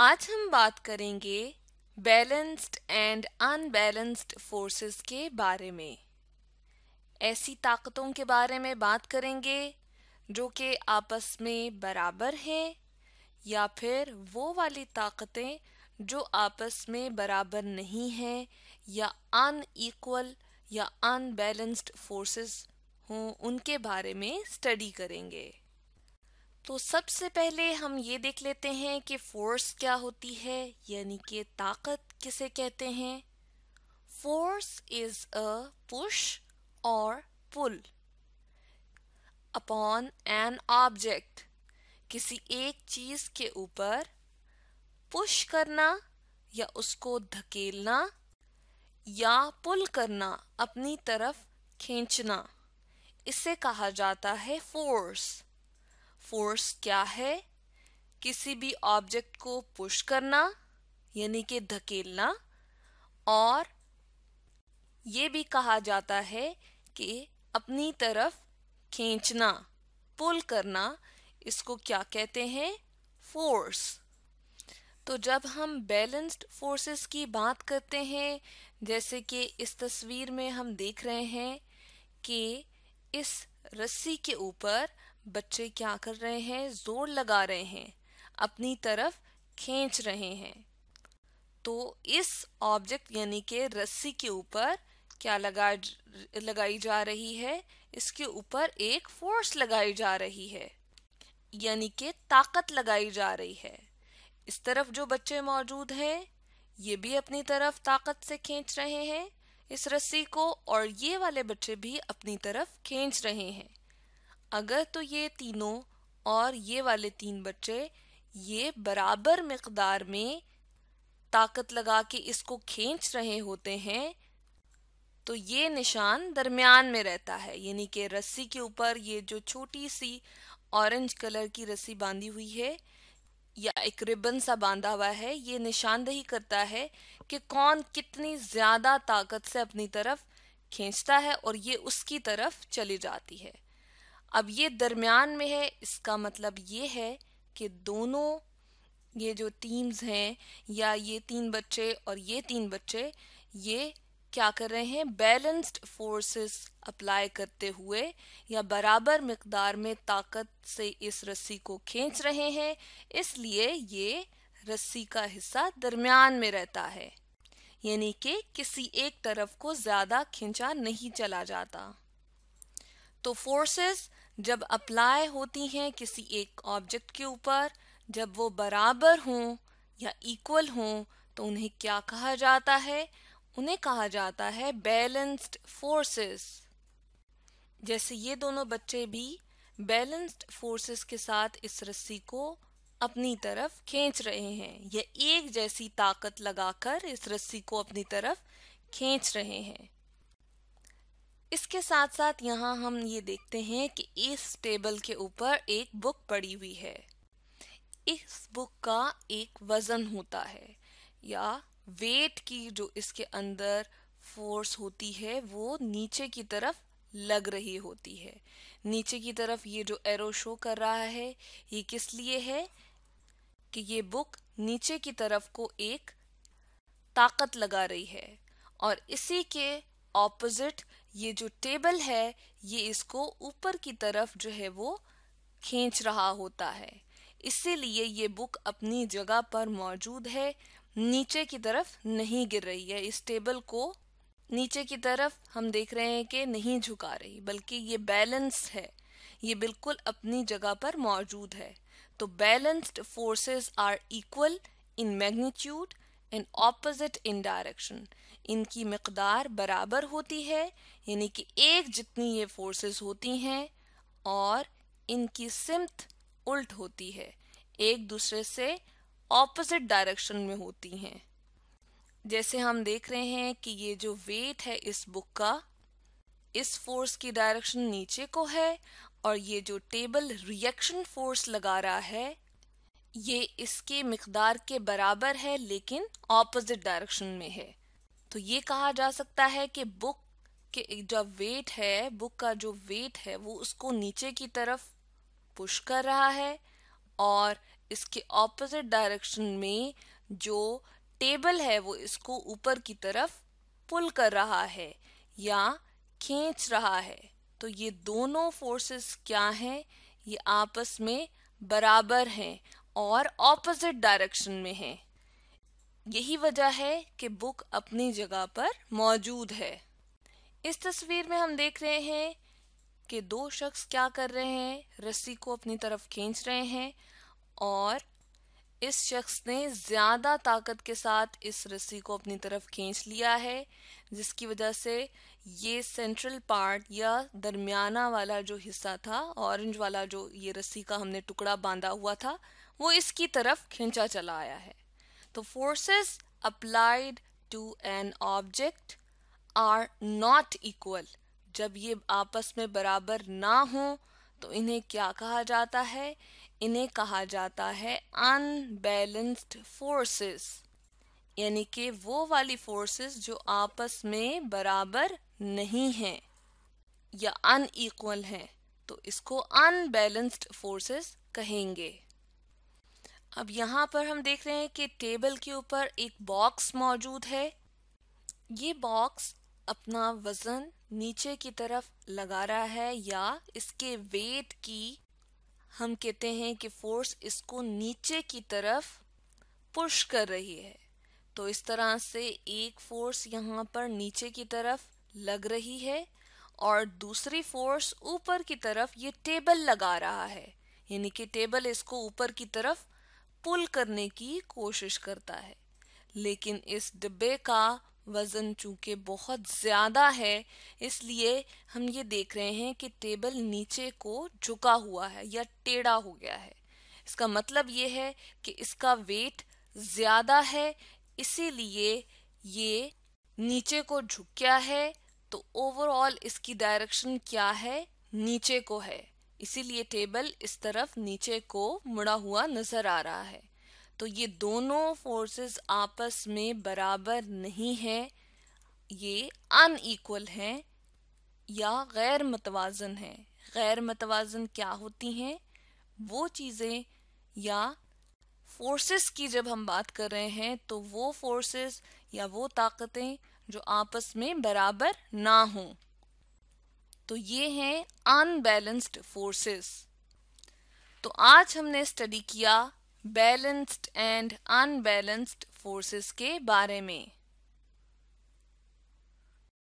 आज हम बात करेंगे बैलेंस्ड एंड अनबैलेंस्ड फोर्सेस के बारे में ऐसी ताकतों के बारे में बात करेंगे जो कि आपस में बराबर हैं या फिर वो वाली ताकतें जो आपस में बराबर नहीं हैं या अनईक्वल या अनबैलेंस्ड फोर्सेस हों उनके बारे में स्टडी करेंगे तो सबसे पहले हम ये देख लेते हैं कि फोर्स क्या होती है यानी कि ताकत किसे कहते हैं फोर्स इज अ पुश और पुल अपॉन एन ऑब्जेक्ट किसी एक चीज के ऊपर पुश करना या उसको धकेलना या पुल करना अपनी तरफ खींचना इसे कहा जाता है फोर्स फोर्स क्या है किसी भी ऑब्जेक्ट को पुश करना यानी कि धकेलना और ये भी कहा जाता है कि अपनी तरफ खींचना पुल करना इसको क्या कहते हैं फोर्स तो जब हम बैलेंस्ड फोर्सेस की बात करते हैं जैसे कि इस तस्वीर में हम देख रहे हैं कि इस रस्सी के ऊपर बच्चे क्या कर रहे हैं जोर लगा रहे हैं अपनी तरफ खींच रहे हैं तो इस ऑब्जेक्ट यानी के रस्सी के ऊपर क्या लगा लगाई जा रही है इसके ऊपर एक फोर्स लगाई जा रही है यानी के ताकत लगाई जा रही है इस तरफ जो बच्चे मौजूद हैं ये भी अपनी तरफ ताकत से खींच रहे हैं इस रस्सी को और ये वाले बच्चे भी अपनी तरफ खींच रहे हैं अगर तो ये तीनों और ये वाले तीन बच्चे ये बराबर मकदार में ताकत लगा के इसको खींच रहे होते हैं तो ये निशान दरमियान में रहता है यानी कि रस्सी के ऊपर ये जो छोटी सी ऑरेंज कलर की रस्सी बांधी हुई है या एक रिबन सा बांधा हुआ है ये निशानदही करता है कि कौन कितनी ज़्यादा ताकत से अपनी तरफ खींचता है और ये उसकी तरफ चली जाती है अब ये दरमियान में है इसका मतलब ये है कि दोनों ये जो टीम्स हैं या ये तीन बच्चे और ये तीन बच्चे ये क्या कर रहे हैं बैलेंस्ड फोर्सेस अप्लाई करते हुए या बराबर मकदार में ताकत से इस रस्सी को खींच रहे हैं इसलिए ये रस्सी का हिस्सा दरमियान में रहता है यानी कि किसी एक तरफ को ज़्यादा खींचा नहीं चला जाता तो फोर्सेस जब अप्लाई होती हैं किसी एक ऑब्जेक्ट के ऊपर जब वो बराबर हों या इक्वल हों तो उन्हें क्या कहा जाता है उन्हें कहा जाता है बैलेंस्ड फोर्सेस जैसे ये दोनों बच्चे भी बैलेंस्ड फोर्सेस के साथ इस रस्सी को अपनी तरफ खींच रहे हैं या एक जैसी ताकत लगाकर इस रस्सी को अपनी तरफ खींच रहे हैं इसके साथ साथ यहाँ हम ये देखते हैं कि इस टेबल के ऊपर एक बुक पड़ी हुई है इस बुक का एक वज़न होता है या वेट की जो इसके अंदर फोर्स होती है वो नीचे की तरफ लग रही होती है नीचे की तरफ ये जो एरो शो कर रहा है ये किस लिए है कि ये बुक नीचे की तरफ को एक ताकत लगा रही है और इसी के ऑपोजिट ये जो टेबल है ये इसको ऊपर की तरफ जो है वो खींच रहा होता है इसीलिए ये बुक अपनी जगह पर मौजूद है नीचे की तरफ नहीं गिर रही है इस टेबल को नीचे की तरफ हम देख रहे हैं कि नहीं झुका रही बल्कि ये बैलेंस है ये बिल्कुल अपनी जगह पर मौजूद है तो balanced forces are equal in magnitude and opposite in direction इनकी मकदार बराबर होती है यानी कि एक जितनी ये फोर्सेस होती हैं और इनकी सिमत उल्ट होती है एक दूसरे से ऑपोजिट डायरेक्शन में होती हैं जैसे हम देख रहे हैं कि ये जो वेट है इस बुक का इस फोर्स की डायरेक्शन नीचे को है और ये जो टेबल रिएक्शन फोर्स लगा रहा है ये इसके मकदार के बराबर है लेकिन ऑपोजिट डायरेक्शन में है तो ये कहा जा सकता है कि बुक के जो वेट है बुक का जो वेट है वो उसको नीचे की तरफ पुश कर रहा है और इसके ऑपोजिट डायरेक्शन में जो टेबल है वो इसको ऊपर की तरफ पुल कर रहा है या खींच रहा है तो ये दोनों फोर्सेस क्या हैं ये आपस में बराबर हैं और ऑपोजिट डायरेक्शन में हैं यही वजह है कि बुक अपनी जगह पर मौजूद है इस तस्वीर में हम देख रहे हैं कि दो शख्स क्या कर रहे हैं रस्सी को अपनी तरफ खींच रहे हैं और इस शख्स ने ज़्यादा ताकत के साथ इस रस्सी को अपनी तरफ खींच लिया है जिसकी वजह से ये सेंट्रल पार्ट या दरमियाना वाला जो हिस्सा था ऑरेंज वाला जो ये रस्सी का हमने टुकड़ा बांधा हुआ था वो इसकी तरफ खींचा चला आया है The forces applied to an object are not equal. जब ये आपस में बराबर ना हो तो इन्हें क्या कहा जाता है इन्हें कहा जाता है अनबैलेंस्ड फोर्सेस यानी कि वो वाली फोर्सेस जो आपस में बराबर नहीं हैं या अनईक्वल हैं तो इसको अनबैलेंस्ड फोर्सेस कहेंगे अब यहाँ पर हम देख रहे हैं कि टेबल के ऊपर एक बॉक्स मौजूद है ये बॉक्स अपना वजन नीचे की तरफ लगा रहा है या इसके वेट की हम कहते हैं कि फोर्स इसको नीचे की तरफ पुश कर रही है तो इस तरह से एक फोर्स यहाँ पर नीचे की तरफ लग रही है और दूसरी फोर्स ऊपर की तरफ ये टेबल लगा रहा है यानी कि टेबल इसको ऊपर की तरफ पुल करने की कोशिश करता है लेकिन इस डिब्बे का वजन चूंकि बहुत ज्यादा है इसलिए हम ये देख रहे हैं कि टेबल नीचे को झुका हुआ है या टेढ़ा हो गया है इसका मतलब ये है कि इसका वेट ज्यादा है इसीलिए ये नीचे को झुक गया है तो ओवरऑल इसकी डायरेक्शन क्या है नीचे को है इसीलिए टेबल इस तरफ नीचे को मुड़ा हुआ नजर आ रहा है तो ये दोनों फोर्सेस आपस में बराबर नहीं है ये अनईक्वल हैं या गैर मतवाजन हैं गैर मतवाजन क्या होती हैं वो चीज़ें या फोर्सेस की जब हम बात कर रहे हैं तो वो फोर्सेस या वो ताकतें जो आपस में बराबर ना हों तो ये हैं अनबैलेंस्ड फोर्सेस तो आज हमने स्टडी किया बैलेंस्ड एंड अनबैलेंस्ड फोर्सेस के बारे में